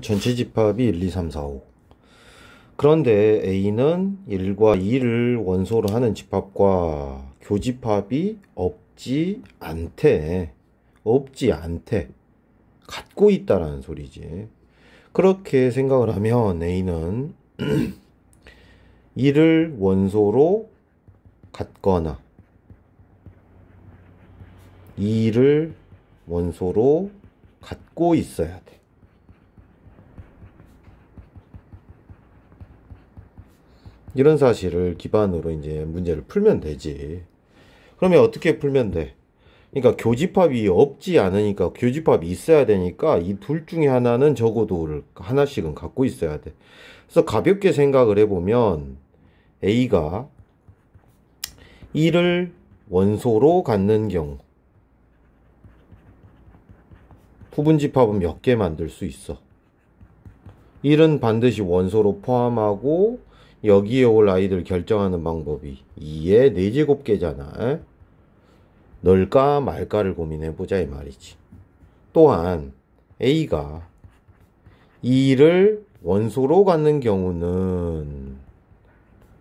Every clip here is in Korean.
전체 집합이 1, 2, 3, 4, 5. 그런데 A는 1과 2를 원소로 하는 집합과 교집합이 없지 않대. 없지 않대. 갖고 있다라는 소리지. 그렇게 생각을 하면 A는 2를 원소로 갖거나 2를 원소로 갖고 있어야 돼. 이런 사실을 기반으로 이제 문제를 풀면 되지. 그러면 어떻게 풀면 돼? 그러니까 교집합이 없지 않으니까 교집합이 있어야 되니까 이 둘 중에 하나는 적어도 하나씩은 갖고 있어야 돼. 그래서 가볍게 생각을 해보면 A가 1을 원소로 갖는 경우 부분집합은 몇 개 만들 수 있어? 1은 반드시 원소로 포함하고 여기에 올 아이들 결정하는 방법이 2의 4제곱계잖아. 넣을까 말까를 고민해보자 이 말이지. 또한 A가 2를 원소로 갖는 경우는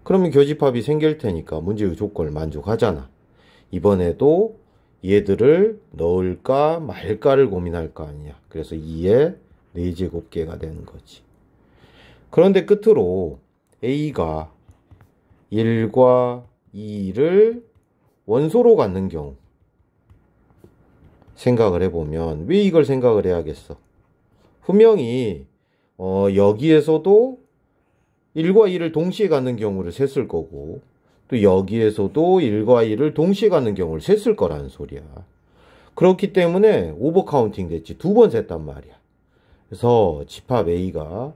그러면 교집합이 생길 테니까 문제의 조건을 만족하잖아. 이번에도 얘들을 넣을까 말까를 고민할 거 아니야. 그래서 2의 4제곱계가 되는 거지. 그런데 끝으로 A가 1과 2를 원소로 갖는 경우 생각을 해보면 왜 이걸 생각을 해야겠어? 분명히 어, 여기에서도 1과 2를 동시에 갖는 경우를 셌을 거고 또 여기에서도 1과 2를 동시에 갖는 경우를 셌을 거라는 소리야. 그렇기 때문에 오버카운팅 됐지. 두 번 셌단 말이야. 그래서 집합 A가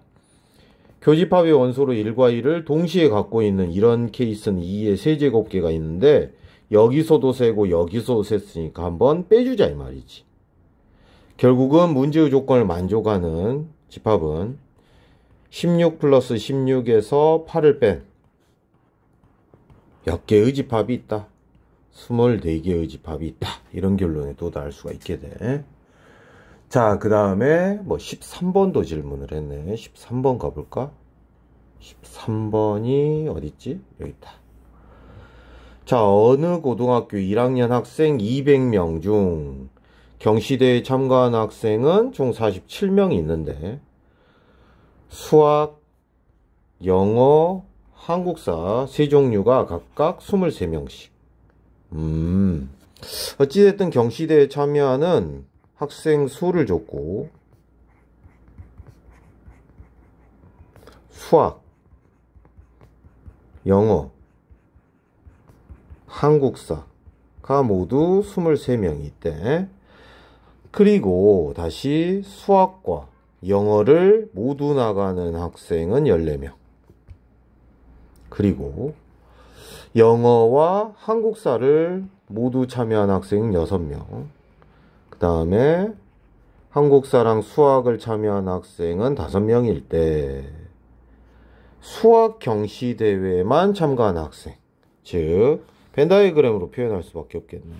교집합의 원소로 1과 2를 동시에 갖고 있는 이런 케이스는 2의 세제곱계가 있는데 여기서도 세고 여기서도 셌으니까 한번 빼주자 이 말이지. 결국은 문제의 조건을 만족하는 집합은 16 플러스 16에서 8을 뺀 몇 개의 집합이 있다. 24개의 집합이 있다. 이런 결론에 도달할 수가 있게 돼. 자, 그 다음에 뭐 13번도 질문을 했네. 13번 가볼까? 13번이 어딨지? 여기 있다. 자, 어느 고등학교 1학년 학생 200명 중 경시대에 참가한 학생은 총 47명이 있는데 수학, 영어, 한국사 세 종류가 각각 23명씩. 음. 어찌됐든 경시대에 참여하는 학생 수를 줬고 수학, 영어, 한국사가 모두 23명이 있대. 그리고 다시 수학과 영어를 모두 나가는 학생은 14명. 그리고 영어와 한국사를 모두 참여한 학생 6명. 그 다음에 한국사랑 수학을 참여한 학생은 5명일 때 수학 경시 대회만 에 참가한 학생 즉 벤다이그램으로 표현할 수밖에 없겠네요.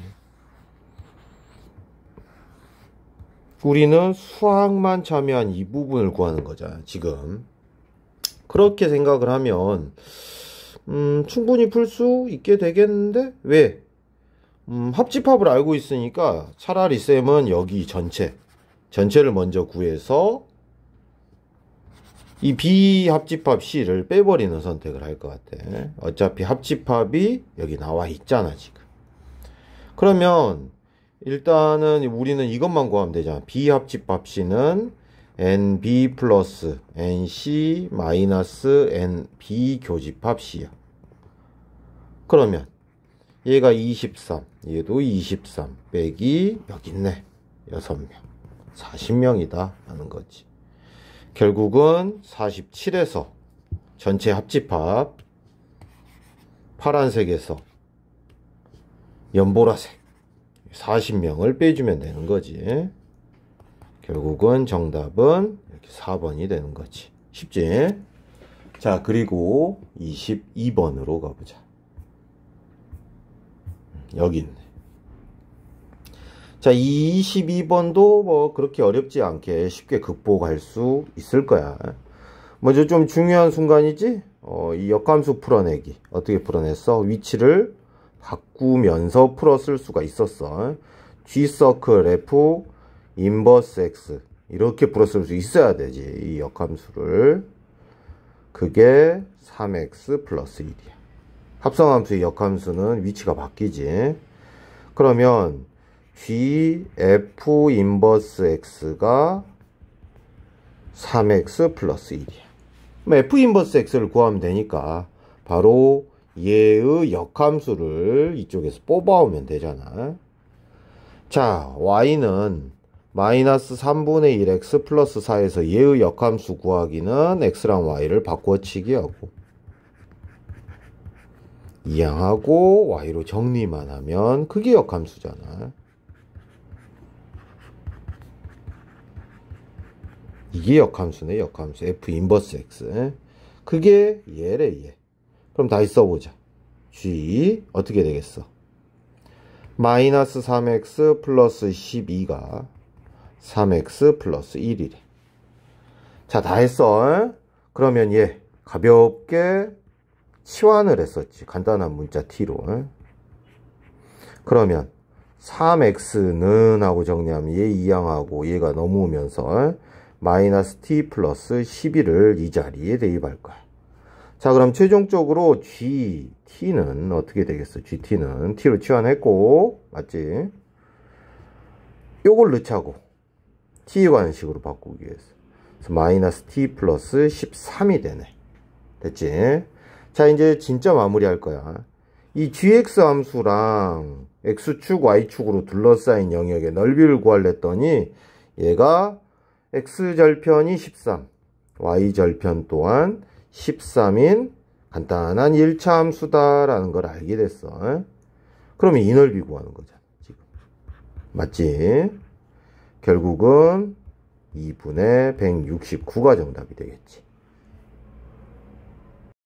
우리는 수학만 참여한 이 부분을 구하는 거잖 지금 그렇게 생각을 하면 음, 충분히 풀 수 있게 되겠는데 왜? 음, 합집합을 알고 있으니까 차라리 쌤은 여기 전체 전체를 먼저 구해서 이 B 합집합 C를 빼버리는 선택을 할 것 같아. 어차피 합집합이 여기 나와 있잖아 지금. 그러면 일단은 우리는 이것만 구하면 되잖아. B 합집합 C는 NB 플러스 NC 마이너스 NB 교집합 C야. 그러면 얘가 23, 얘도 23 빼기 여기 있네. 6명. 40명이다 하는 거지. 결국은 47에서 전체 합집합 파란색에서 연보라색 40명을 빼주면 되는 거지. 결국은 정답은 이렇게 4번이 되는 거지. 쉽지? 자, 그리고 22번으로 가보자. 여기 있네. 자, 22번도 뭐 그렇게 어렵지 않게 쉽게 극복할 수 있을 거야. 먼저 뭐 좀 중요한 순간이지? 어, 이 역함수 풀어내기. 어떻게 풀어냈어? 위치를 바꾸면서 풀었을 수가 있었어. G서클 F 인버스 X 이렇게 풀었을 수 있어야 되지. 이 역함수를. 그게 3x 플러스 1이야. 합성함수의 역함수는 위치가 바뀌지. 그러면 GF 인버스 X가 3X 플러스 1이야. F 인버스 X를 구하면 되니까 바로 얘의 역함수를 이쪽에서 뽑아오면 되잖아. 자, Y는 마이너스 3분의 1X 플러스 4에서 얘의 역함수 구하기는 X랑 Y를 바꿔치기하고 이항하고 y로 정리만 하면 그게 역함수잖아. 이게 역함수네, 역함수. f 인버스 x. 그게 얘래, 얘. 그럼 다시 써보자. g 어떻게 되겠어? 마이너스 3x 플러스 12가 3x 플러스 1이래. 자, 다 했어. 그러면 얘 가볍게 치환을 했었지. 간단한 문자 t로. 그러면 3x는 하고 정리하면 얘 이항하고 얘가 넘어오면서 마이너스 t 플러스 11을 이 자리에 대입할 거야. 자 그럼 최종적으로 gt는 어떻게 되겠어? gt는 t로 치환했고 맞지? 요걸 넣자고 t관식으로 바꾸기 위해서 서그래 마이너스 t 플러스 13이 되네. 됐지? 자 이제 진짜 마무리할 거야 이 gx 함수랑 x축 y축으로 둘러싸인 영역의 넓이를 구할랬더니 얘가 x절편이 13 y절편 또한 13인 간단한 1차 함수다 라는 걸 알게 됐어 그러면 이 넓이 구하는 거잖아 지금 맞지 결국은 2분의 169가 정답이 되겠지